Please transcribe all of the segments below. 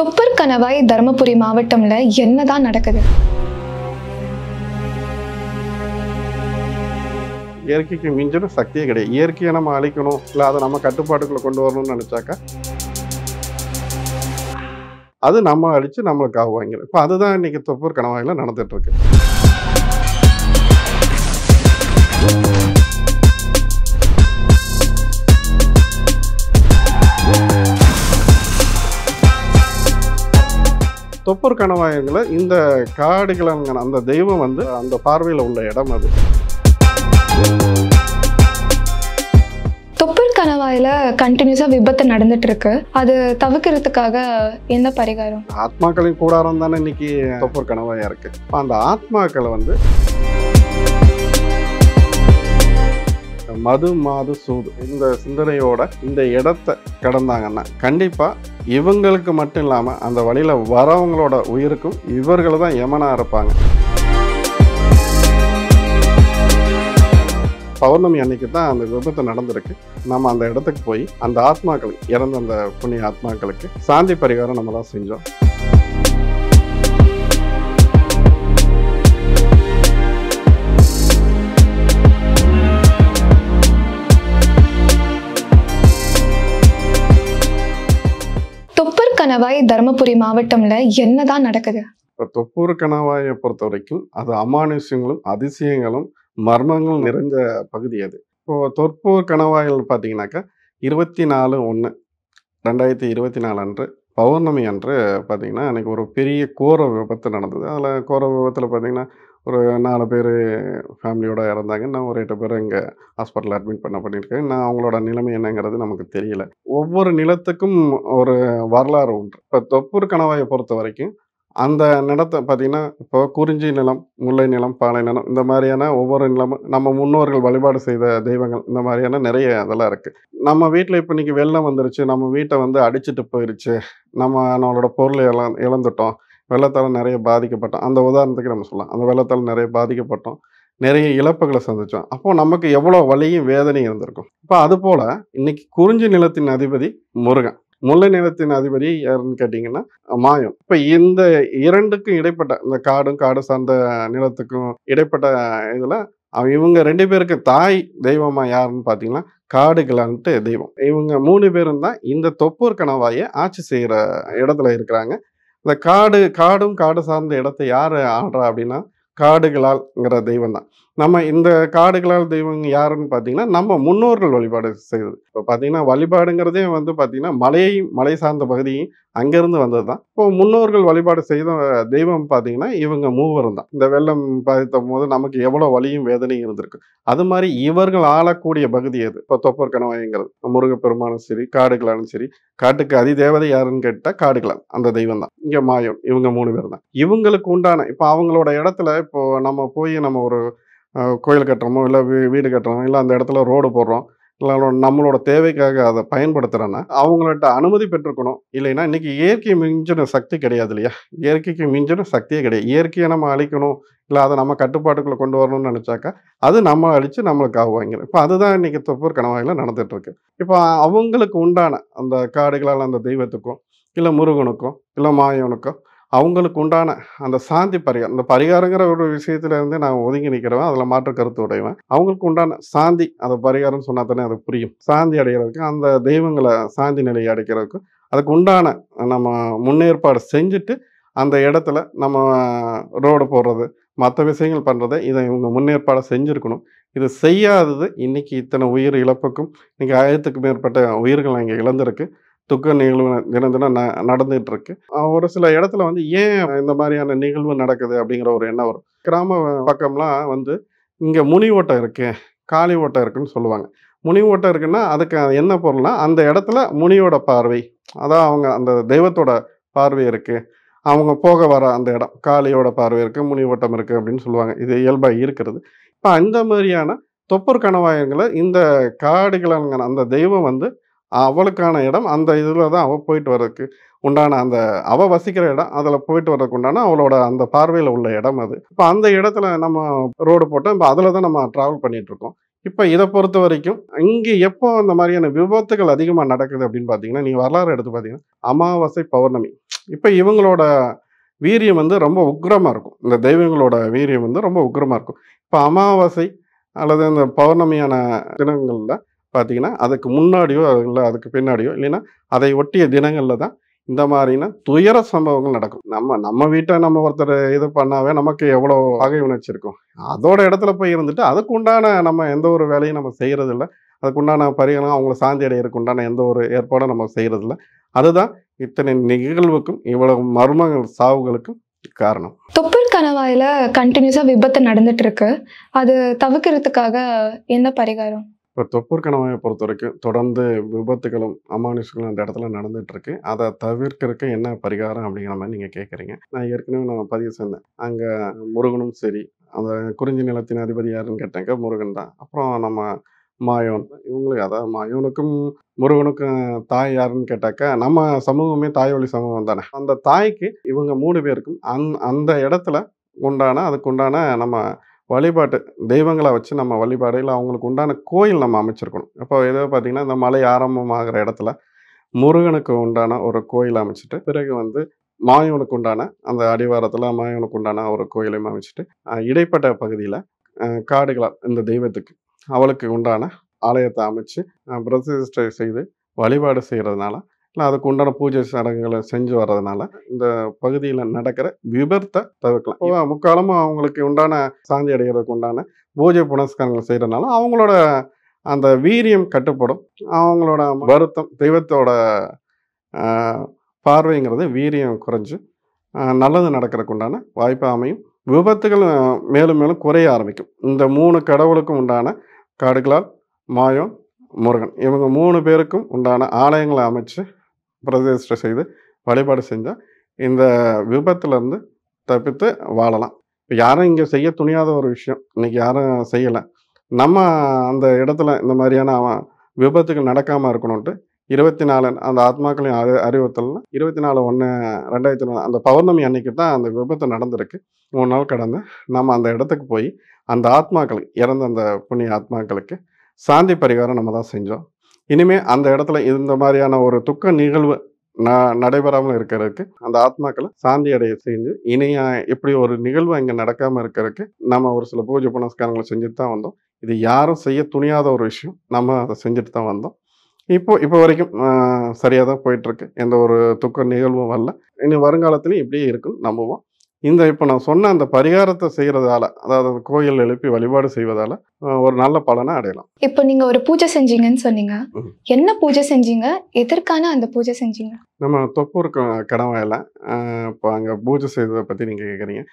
தொப்பர் கணவாய் தருமபுரி மாவட்டம்ல என்னதான் நடக்குது இயற்கைக்கு மிஞ்சின சக்தியே கிடையாது இயற்கையை நம்ம அழிக்கணும் இல்லை அதை நம்ம கட்டுப்பாட்டுக்குள்ளே கொண்டு வரணும்னு நினச்சாக்கா அது நம்ம அழிச்சு நம்மளுக்கு ஆகுவாங்க இப்போ அதுதான் இன்னைக்கு தொப்பூர் நடந்துட்டு இருக்கு தொப்பூர் கணவாயங்களில் இந்த காடுகளங்கிற அந்த தெய்வம் வந்து அந்த பார்வையில் உள்ள இடம் அது தொப்பூர் கணவாயில கண்டினியூஸாக விபத்து நடந்துட்டு இருக்கு அது தவிர்க்கிறதுக்காக என்ன பரிகாரம் ஆத்மாக்களின் கூடாரம் தானே இன்னைக்கு தொப்பூர் கணவாயாக இருக்கு அந்த ஆத்மாக்களை வந்து மது மாது சூது இந்த சிந்தனையோட இந்த இடத்த கடந்தாங்கன்னா கண்டிப்பாக இவங்களுக்கு மட்டும் இல்லாமல் அந்த வழியில் வரவங்களோட உயிருக்கும் இவர்கள் தான் யமனாக இருப்பாங்க பௌர்ணமி அன்னைக்கு தான் அந்த விபத்து நடந்திருக்கு நம்ம அந்த இடத்துக்கு போய் அந்த ஆத்மாக்களுக்கு இறந்த அந்த புண்ணிய ஆத்மாக்களுக்கு சாந்தி பரிகாரம் நம்ம தான் செஞ்சோம் கணவாய் தருமபுரி மாவட்டம்ல என்னதான் நடக்குது இப்போ தொப்பூர் கணவாயை பொறுத்த வரைக்கும் அது அமானுஷ்யங்களும் அதிசயங்களும் மர்மங்களும் நிறைந்த பகுதி அது இப்போ தொற்பூர் கணவாயில் பார்த்தீங்கன்னாக்கா இருபத்தி நாலு ஒன்று ரெண்டாயிரத்தி இருபத்தி நாலு அன்று பௌர்ணமி அன்று பார்த்திங்கன்னா எனக்கு ஒரு பெரிய கோர விபத்து நடந்தது அதில் கோர விபத்தில் பார்த்திங்கன்னா ஒரு நாலு பேர் ஃபேமிலியோடு இறந்தாங்க நான் ஒரு எட்டு பேர் இங்கே ஹாஸ்பிட்டலில் அட்மிட் பண்ண பண்ணியிருக்கேன் நான் அவங்களோட நிலைமை என்னங்கிறது நமக்கு தெரியல ஒவ்வொரு நிலத்துக்கும் ஒரு வரலாறு உண்டு இப்போ தொப்பூர் கணவாயை பொறுத்த வரைக்கும் அந்த நிலத்தை பார்த்திங்கன்னா இப்போ குறிஞ்சி நிலம் முல்லை நிலம் பாலை நிலம் இந்த மாதிரியான ஒவ்வொரு நிலமும் நம்ம முன்னோர்கள் வழிபாடு செய்த தெய்வங்கள் இந்த மாதிரியான நிறைய அதெல்லாம் இருக்குது நம்ம வீட்டில் இப்போ இன்றைக்கி வெள்ளம் வந்துருச்சு நம்ம வீட்டை வந்து அடிச்சுட்டு போயிடுச்சு நம்ம நம்மளோட பொருளை இழந் இழந்துட்டோம் வெள்ளத்தால் நிறைய பாதிக்கப்பட்டோம் அந்த உதாரணத்துக்கு நம்ம சொல்லலாம் அந்த வெள்ளத்தால் நிறைய பாதிக்கப்பட்டோம் நிறைய இழப்புகளை சந்தித்தோம் அப்போது நமக்கு எவ்வளோ வழியும் வேதனையும் இருந்திருக்கும் இப்போ அதுபோல் இன்றைக்கி குறிஞ்சி நிலத்தின் அதிபதி முருகன் முல்லை நிலத்தின் அதிபதி யாருன்னு கேட்டிங்கன்னா மாயம் இப்போ இந்த இரண்டுக்கும் இடைப்பட்ட இந்த காடும் காடு சார்ந்த நிலத்துக்கும் இடைப்பட்ட இதில் இவங்க ரெண்டு பேருக்கு தாய் தெய்வமாக யாருன்னு பார்த்தீங்கன்னா காடுகளான்ட்டு தெய்வம் இவங்க மூணு பேரும் தான் இந்த தொப்பூர் கணவாயை ஆட்சி செய்கிற இடத்துல இருக்கிறாங்க இந்த காடு காடும் காடு சார்ந்த இடத்தை யார் ஆடுறா அப்படின்னா காடுகளால்ங்கிற தெய்வம் தான் நம்ம இந்த காடுகளால் தெய்வம் யாருன்னு பார்த்தீங்கன்னா நம்ம முன்னோர்கள் வழிபாடு செய்தது இப்போ பார்த்தீங்கன்னா வழிபாடுங்கிறதே வந்து பார்த்தீங்கன்னா மலையை மலை சார்ந்த பகுதியும் அங்கேருந்து வந்தது தான் இப்போ முன்னோர்கள் வழிபாடு செய்த தெய்வம் பார்த்தீங்கன்னா இவங்க மூவரும் தான் இந்த வெள்ளம் பாதித்த போது நமக்கு எவ்வளோ வலியும் வேதனையும் இருந்திருக்கு அது மாதிரி இவர்கள் ஆளக்கூடிய பகுதி அது இப்போ தொப்பர் கணவாய்ங்கிறது முருகப்பெருமானும் சரி காடுகளாலும் சரி காட்டுக்கு அதிதேவதை யாருன்னு கேட்டால் காடுகளால் அந்த தெய்வம் தான் இங்கே மாயம் இவங்க மூணு பேர் தான் இவங்களுக்கு உண்டான இப்போ அவங்களோட இடத்துல இப்போ நம்ம போய் நம்ம ஒரு கோயில் கட்டுறோமோ இல்லை வீ வீடு கட்டுறோமோ இல்லை அந்த இடத்துல ரோடு போடுறோம் இல்லை நம்மளோட தேவைக்காக அதை பயன்படுத்துகிறோன்னா அவங்கள்ட்ட அனுமதி பெற்றுக்கணும் இல்லைன்னா இன்றைக்கி இயற்கை மிஞ்சின சக்தி கிடையாது இல்லையா இயற்கைக்கு மிஞ்சின சக்தியே கிடையாது இயற்கையை நம்ம அழிக்கணும் இல்லை அதை நம்ம கட்டுப்பாட்டுக்குள்ளே கொண்டு வரணும்னு நினச்சாக்கா அது நம்ம அழித்து நம்மளுக்கு ஆகுவாங்க இப்போ அதுதான் இன்றைக்கி தொப்பூர் கணவாயில் நடந்துகிட்ருக்கு இப்போ அவங்களுக்கு உண்டான அந்த காடுகளால் அந்த தெய்வத்துக்கும் இல்லை முருகனுக்கும் இல்லை மாயவனுக்கும் அவங்களுக்கு உண்டான அந்த சாந்தி பரிகாரம் அந்த பரிகாரங்கிற ஒரு விஷயத்துலேருந்து நான் ஒதுங்கி நிற்கிறவன் அதில் மாற்று கருத்து உடையவன் அவங்களுக்கு உண்டான சாந்தி அந்த பரிகாரம் சொன்னால் தானே அது புரியும் சாந்தி அடைகிறதுக்கு அந்த தெய்வங்களை சாந்தி நிலையை அடைக்கிறதுக்கு அதுக்கு உண்டான நம்ம முன்னேற்பாடு செஞ்சுட்டு அந்த இடத்துல நம்ம ரோடு போடுறது மற்ற விஷயங்கள் பண்ணுறத இதை இவங்க முன்னேற்பாடு செஞ்சுருக்கணும் இது செய்யாதது இன்றைக்கி இத்தனை உயிர் இழப்புக்கும் இன்றைக்கி ஆயிரத்துக்கும் மேற்பட்ட உயிர்கள் இங்கே இழந்திருக்கு துக்க நிகழ்வு தினம் தினம் ந நடந்துகிட்டு இருக்கு ஒரு சில இடத்துல வந்து ஏன் இந்த மாதிரியான நிகழ்வு நடக்குது அப்படிங்கிற ஒரு எண்ணம் வரும் கிராம பக்கம்லாம் வந்து இங்கே முனி ஓட்டம் இருக்கு காளி ஓட்டம் இருக்குன்னு சொல்லுவாங்க முனி ஓட்டம் இருக்குன்னா அதுக்கு என்ன பொருள்னா அந்த இடத்துல முனியோட பார்வை அதான் அவங்க அந்த தெய்வத்தோட பார்வை இருக்குது அவங்க போக வர அந்த இடம் காளியோட பார்வை இருக்குது முனி ஓட்டம் இருக்குது அப்படின்னு சொல்லுவாங்க இது இயல்பாக இருக்கிறது இப்போ அந்த மாதிரியான தொப்பர் கணவாயங்களை இந்த காடுகளான அந்த தெய்வம் வந்து அவளுக்கான இடம் அந்த இதில் தான் அவள் போயிட்டு வர்றதுக்கு உண்டான அந்த அவள் வசிக்கிற இடம் அதில் போயிட்டு வர்றதுக்கு உண்டான அவளோட அந்த பார்வையில் உள்ள இடம் அது இப்போ அந்த இடத்துல நம்ம ரோடு போட்டோம் இப்போ அதில் தான் நம்ம ட்ராவல் பண்ணிகிட்ருக்கோம் இப்போ இதை பொறுத்த வரைக்கும் இங்கே எப்போ அந்த மாதிரியான விபத்துகள் அதிகமாக நடக்குது அப்படின்னு பார்த்தீங்கன்னா நீங்கள் வரலாறு எடுத்து பார்த்தீங்கன்னா அமாவாசை பௌர்ணமி இப்போ இவங்களோட வீரியம் வந்து ரொம்ப உக்ரமாக இருக்கும் இந்த தெய்வங்களோட வீரியம் வந்து ரொம்ப உக்ரமாக இருக்கும் இப்போ அமாவாசை அல்லது இந்த பௌர்ணமியான தினங்களில் பார்த்தீங்கன்னா அதுக்கு முன்னாடியோ இல்லை அதுக்கு பின்னாடியோ இல்லைன்னா அதை ஒட்டிய தினங்களில் தான் இந்த மாதிரினா துயர சம்பவங்கள் நடக்கும் நம்ம நம்ம வீட்டை நம்ம ஒருத்தர் இது பண்ணாவே நமக்கு எவ்வளோ வகை உணர்ச்சி இருக்கும் அதோட இடத்துல போய் இருந்துட்டு அதுக்குண்டான நம்ம எந்த ஒரு வேலையும் நம்ம செய்கிறதில்ல அதுக்குண்டான பரிகாரம் அவங்கள சாந்தி அடையிறதுக்கு உண்டான எந்த ஒரு ஏற்பாடும் நம்ம செய்கிறது இல்லை அதுதான் இத்தனை நிகழ்வுக்கும் இவ்வளவு மர்மங்கள் சாவுகளுக்கும் காரணம் தொப்புள் கணவாயில் கண்டினியூஸாக விபத்து நடந்துட்டு இருக்கு அது தவிர்க்கிறதுக்காக என்ன பரிகாரம் இப்போ தொப்பூர் கணவாயை பொறுத்த வரைக்கும் தொடர்ந்து விபத்துகளும் அமானுஷங்களும் அந்த இடத்துல நடந்துகிட்ருக்கு அதை தவிர்க்கிறதுக்கு என்ன பரிகாரம் அப்படிங்கிற மாதிரி நீங்கள் கேட்குறீங்க நான் ஏற்கனவே நான் பதிவு செஞ்சேன் அங்கே முருகனும் சரி அந்த குறிஞ்சி நிலத்தின் அதிபதி யாருன்னு கேட்டாங்க முருகன் தான் அப்புறம் நம்ம மாயோன் இவங்களுக்கு அதாவது மாயோனுக்கும் முருகனுக்கும் தாய் யாருன்னு கேட்டாக்கா நம்ம சமூகமே தாய் வழி சமூகம் தானே அந்த தாய்க்கு இவங்க மூணு பேருக்கும் அந் அந்த இடத்துல உண்டான அதுக்கு உண்டான நம்ம வழிபாட்டு தெய்வங்களை வச்சு நம்ம வழிபாடு இல்லை அவங்களுக்கு உண்டான கோயில் நம்ம அமைச்சிருக்கணும் இப்போ எதோ பார்த்திங்கன்னா இந்த மலை ஆரம்பமாகிற இடத்துல முருகனுக்கு உண்டான ஒரு கோயில் அமைச்சிட்டு பிறகு வந்து மாயவனுக்கு உண்டான அந்த அடிவாரத்தில் மாயவனுக்கு உண்டான ஒரு கோயிலையும் அமைச்சிட்டு இடைப்பட்ட பகுதியில் காடுகளால் இந்த தெய்வத்துக்கு அவளுக்கு உண்டான ஆலயத்தை அமைச்சு பிரதிஷ்டை செய்து வழிபாடு செய்கிறதுனால இல்லை அதுக்கு உண்டான பூஜை சடங்குகளை செஞ்சு வர்றதுனால இந்த பகுதியில் நடக்கிற விபத்தை தவிர்க்கலாம் முக்காலமும் அவங்களுக்கு உண்டான சாந்தி அடைகிறதுக்கு உண்டான பூஜை புனஸ்காரங்கள் செய்கிறதுனால அவங்களோட அந்த வீரியம் கட்டுப்படும் அவங்களோட வருத்தம் தெய்வத்தோட பார்வைங்கிறது வீரியம் குறைஞ்சு நல்லது நடக்கிறதுக்கு உண்டான வாய்ப்பு அமையும் விபத்துகள் மேலும் மேலும் குறைய ஆரம்பிக்கும் இந்த மூணு கடவுளுக்கும் உண்டான காடுகளால் மாயம் முருகன் இவங்க மூணு பேருக்கும் உண்டான ஆலயங்களை அமைச்சு பிரதிஷ்டை செய்து வழிபாடு செஞ்சால் இந்த விபத்துலேருந்து தப்பித்து வாழலாம் இப்போ யாரும் இங்கே செய்ய துணியாத ஒரு விஷயம் இன்றைக்கி யாரும் செய்யலை நம்ம அந்த இடத்துல இந்த மாதிரியான அவன் விபத்துகள் நடக்காமல் இருக்கணும்ன்ட்டு இருபத்தி நாலு அந்த ஆத்மாக்களின் அறி அறிவுறுத்தல்னா இருபத்தி நாலு ஒன்று ரெண்டாயிரத்தி நாலு அந்த பௌர்ணமி அன்னைக்கு தான் அந்த விபத்து நடந்திருக்கு மூணு நாள் கடந்து நம்ம அந்த இடத்துக்கு போய் அந்த ஆத்மாக்களுக்கு இறந்த அந்த புண்ணிய ஆத்மாக்களுக்கு சாந்தி பரிகாரம் நம்ம தான் செஞ்சோம் இனிமே அந்த இடத்துல இந்த மாதிரியான ஒரு துக்க நிகழ்வு ந நடைபெறாமல் இருக்கிறதுக்கு அந்த ஆத்மாக்களை சாந்தி அடைய செஞ்சு இனியா இப்படி ஒரு நிகழ்வு இங்கே நடக்காமல் இருக்கிறதுக்கு நம்ம ஒரு சில பூஜை புனஸ்காரங்களை செஞ்சுட்டு தான் வந்தோம் இது யாரும் செய்ய துணியாத ஒரு விஷயம் நம்ம அதை செஞ்சுட்டு தான் வந்தோம் இப்போ இப்போ வரைக்கும் சரியாக தான் போயிட்டுருக்கு எந்த ஒரு துக்க நிகழ்வும் வரல இனி வருங்காலத்துலையும் இப்படியே இருக்குன்னு நம்புவோம் இந்த இப்போ நான் சொன்ன அந்த பரிகாரத்தை செய்கிறதால அதாவது கோயில் எழுப்பி வழிபாடு செய்வதால ஒரு நல்ல பலனை அடையலாம் இப்போ நீங்கள் ஒரு பூஜை செஞ்சீங்கன்னு சொன்னீங்க என்ன பூஜை செஞ்சீங்க எதற்கான அந்த பூஜை செஞ்சீங்க நம்ம தொப்பூர் கடவாயில் இப்போ அங்கே பூஜை செய்ததை பற்றி நீங்கள் கேட்குறீங்க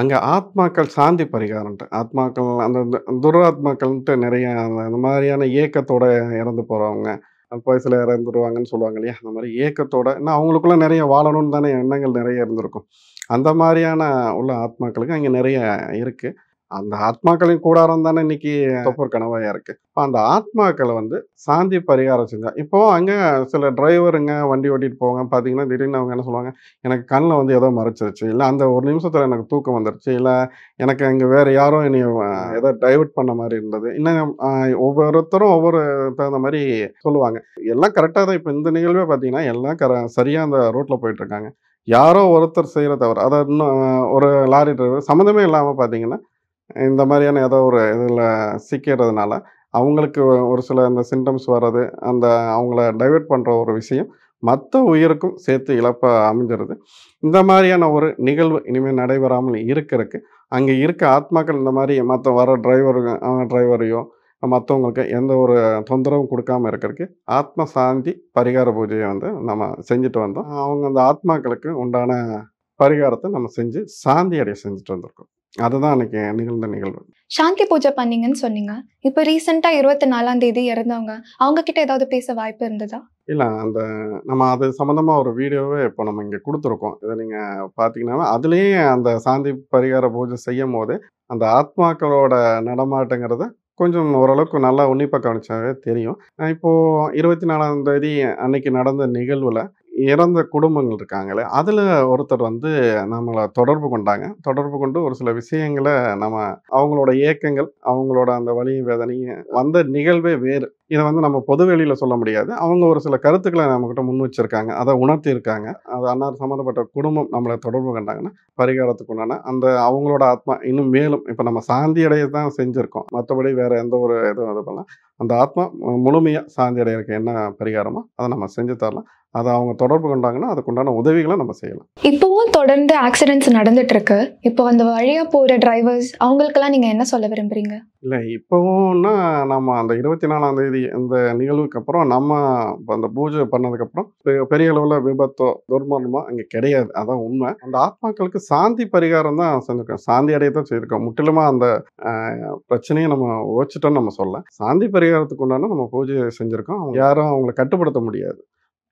அங்கே ஆத்மாக்கள் சாந்தி பரிகாரம்ட்டு ஆத்மாக்கள் அந்த துராத்மாக்கள்ன்ட்டு நிறைய அந்த மாதிரியான இயக்கத்தோடு இறந்து போகிறவங்க வயசில் இறந்துருவாங்கன்னு சொல்லுவாங்க இல்லையா அந்த மாதிரி ஏக்கத்தோட ஏன்னா அவங்களுக்குள்ள நிறைய வாழணும்னு தானே எண்ணங்கள் நிறைய இருந்திருக்கும் அந்த மாதிரியான உள்ள ஆத்மாக்களுக்கு அங்கே நிறைய இருக்குது அந்த ஆத்மாக்களின் கூடாரம் தானே இன்னைக்கு தொப்பூர் கனவாயா இருக்கு அந்த ஆத்மாக்களை வந்து சாந்தி பரிகாரம் செஞ்சா இப்போ அங்கே சில டிரைவருங்க வண்டி ஓட்டிட்டு போவாங்க பார்த்தீங்கன்னா திடீர்னு அவங்க என்ன சொல்லுவாங்க எனக்கு கண்ணில் வந்து ஏதோ மறைச்சிருச்சு இல்லை அந்த ஒரு நிமிஷத்தில் எனக்கு தூக்கம் வந்துருச்சு இல்லை எனக்கு இங்கே வேறு யாரும் என்னை ஏதோ டைவர்ட் பண்ண மாதிரி இருந்தது இன்னும் ஒவ்வொருத்தரும் ஒவ்வொரு தகுந்த மாதிரி சொல்லுவாங்க எல்லாம் கரெக்டாக தான் இப்போ இந்த நிகழ்வே பார்த்தீங்கன்னா எல்லாம் கர சரியாக அந்த ரோட்டில் போயிட்டுருக்காங்க யாரோ ஒருத்தர் செய்கிற தவறு அதை இன்னும் ஒரு லாரி டிரைவர் சம்மந்தமே இல்லாமல் பார்த்தீங்கன்னா இந்த மாதிரியான ஏதோ ஒரு இதில் சிக்கிறதுனால அவங்களுக்கு ஒரு சில இந்த சிம்டம்ஸ் வர்றது அந்த அவங்கள டைவெர்ட் பண்ணுற ஒரு விஷயம் மற்ற உயிருக்கும் சேர்த்து இழப்பாக அமைஞ்சிருது இந்த மாதிரியான ஒரு நிகழ்வு இனிமேல் நடைபெறாமல் இருக்கிறதுக்கு அங்கே இருக்க ஆத்மாக்கள் இந்த மாதிரி மற்ற வர அவங்க டிரைவரையோ மற்றவங்களுக்கு எந்த ஒரு தொந்தரவும் கொடுக்காமல் இருக்கிறதுக்கு ஆத்ம சாந்தி பரிகார பூஜையை வந்து நம்ம செஞ்சுட்டு வந்தோம் அவங்க அந்த ஆத்மாக்களுக்கு உண்டான பரிகாரத்தை நம்ம செஞ்சு சாந்தி அடைய செஞ்சுட்டு வந்திருக்கோம் அதுதான் அன்னைக்கு நிகழ்ந்த நிகழ்வு சாந்தி பூஜை பண்ணீங்கன்னு சொன்னீங்க இப்போ ரீசெண்டாக இருபத்தி நாலாம் தேதி இறந்தவங்க அவங்க கிட்ட ஏதாவது பேச வாய்ப்பு இருந்ததா இல்லை அந்த நம்ம அது சம்மந்தமாக ஒரு வீடியோவே இப்போ நம்ம இங்கே கொடுத்துருக்கோம் இதை நீங்கள் பார்த்தீங்கன்னா அதுலேயே அந்த சாந்தி பரிகார பூஜை செய்யும் போது அந்த ஆத்மாக்களோட நடமாட்டங்கிறத கொஞ்சம் ஓரளவுக்கு நல்லா உன்னிப்பாக கவனிச்சாவே தெரியும் இப்போது இருபத்தி நாலாம் தேதி அன்னைக்கு நடந்த நிகழ்வில் இறந்த குடும்பங்கள் இருக்காங்களே அதில் ஒருத்தர் வந்து நம்மளை தொடர்பு கொண்டாங்க தொடர்பு கொண்டு ஒரு சில விஷயங்களை நம்ம அவங்களோட ஏக்கங்கள் அவங்களோட அந்த வழியும் வேதனையும் வந்த நிகழ்வே வேறு இதை வந்து நம்ம பொது வெளியில் சொல்ல முடியாது அவங்க ஒரு சில கருத்துக்களை நம்மக்கிட்ட முன் வச்சுருக்காங்க அதை உணர்த்தியிருக்காங்க அது அன்னார் சம்மந்தப்பட்ட குடும்பம் நம்மளை தொடர்பு கண்டாங்கன்னா பரிகாரத்துக்கு உண்டான அந்த அவங்களோட ஆத்மா இன்னும் மேலும் இப்போ நம்ம சாந்தியடைய தான் செஞ்சுருக்கோம் மற்றபடி வேறு எந்த ஒரு இதுவும் இது பண்ணலாம் அந்த ஆத்மா முழுமையாக சாந்தியடைகிறதுக்கு என்ன பரிகாரமோ அதை நம்ம செஞ்சு தரலாம் அதை அவங்க தொடர்பு கொண்டாங்கன்னா அதுக்குண்டான உதவிகளை நம்ம செய்யலாம் இப்போவும் தொடர்ந்து ஆக்சிடென்ட்ஸ் நடந்துட்டு இருக்கு இப்போ அந்த வழியாக போகிற டிரைவர்ஸ் அவங்களுக்கெல்லாம் நீங்கள் என்ன சொல்ல விரும்புகிறீங்க இல்லை இப்போவும்னா நம்ம அந்த இருபத்தி நாலாம் தேதி அந்த நிகழ்வுக்கு அப்புறம் நம்ம அந்த பூஜை பண்ணதுக்கப்புறம் பெ- பெரிய அளவில் விபத்தோ துர்மரணமோ அங்கே கிடையாது அதான் உண்மை அந்த ஆத்மாக்களுக்கு சாந்தி பரிகாரம் தான் செஞ்சுருக்கோம் சாந்தி அடைய தான் செய்திருக்கோம் முற்றிலுமா அந்த பிரச்சனையை நம்ம ஓச்சிட்டோம்னு நம்ம சொல்ல சாந்தி பரிகாரத்துக்கு உண்டான நம்ம பூஜை செஞ்சுருக்கோம் அவங்க யாரும் அவங்கள கட்டுப்படுத்த முடியாது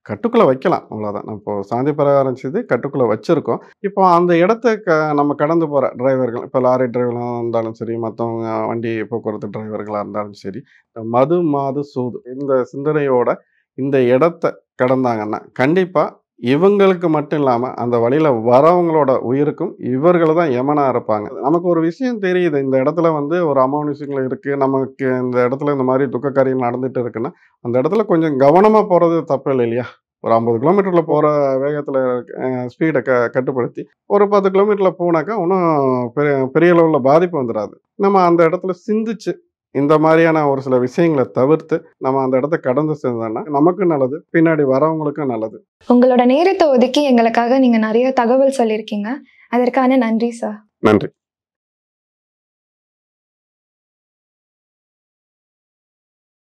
கட்டுக்குள்ளே வைக்கலாம் அவ்வளோதான் இப்போ சாந்தி பிரகாரம் செய்து கட்டுக்குள்ளே வச்சுருக்கோம் இப்போ அந்த இடத்த க நம்ம கடந்து போகிற டிரைவர்கள் இப்போ லாரி டிரைவர்களாக இருந்தாலும் சரி மற்றவங்க வண்டி போக்குவரத்து டிரைவர்களாக இருந்தாலும் சரி இந்த மது மாது சூது இந்த சிந்தனையோட இந்த இடத்த கடந்தாங்கன்னா கண்டிப்பாக இவங்களுக்கு மட்டும் இல்லாமல் அந்த வழியில் வரவங்களோட உயிருக்கும் இவர்கள் தான் யமனாக இருப்பாங்க நமக்கு ஒரு விஷயம் தெரியுது இந்த இடத்துல வந்து ஒரு அமானுஷங்கள் இருக்குது நமக்கு இந்த இடத்துல இந்த மாதிரி துக்கக்காரியம் நடந்துகிட்டு இருக்குன்னா அந்த இடத்துல கொஞ்சம் கவனமாக போகிறது தப்பு இல்லை இல்லையா ஒரு ஐம்பது கிலோமீட்டரில் போகிற வேகத்தில் ஸ்பீடை க கட்டுப்படுத்தி ஒரு பத்து கிலோமீட்டரில் போனாக்கா ஒன்றும் பெரிய பெரிய அளவில் பாதிப்பு வந்துடாது நம்ம அந்த இடத்துல சிந்திச்சு இந்த மாதிரியான ஒரு சில விஷயங்களை தவிர்த்து நம்ம அந்த இடத்த கடந்து செஞ்சோம்னா நமக்கும் நல்லது பின்னாடி வரவங்களுக்கும் நல்லது உங்களோட நேரத்தை ஒதுக்கி எங்களுக்காக நீங்க நிறைய தகவல் சொல்லியிருக்கீங்க அதற்கான நன்றி சார் நன்றி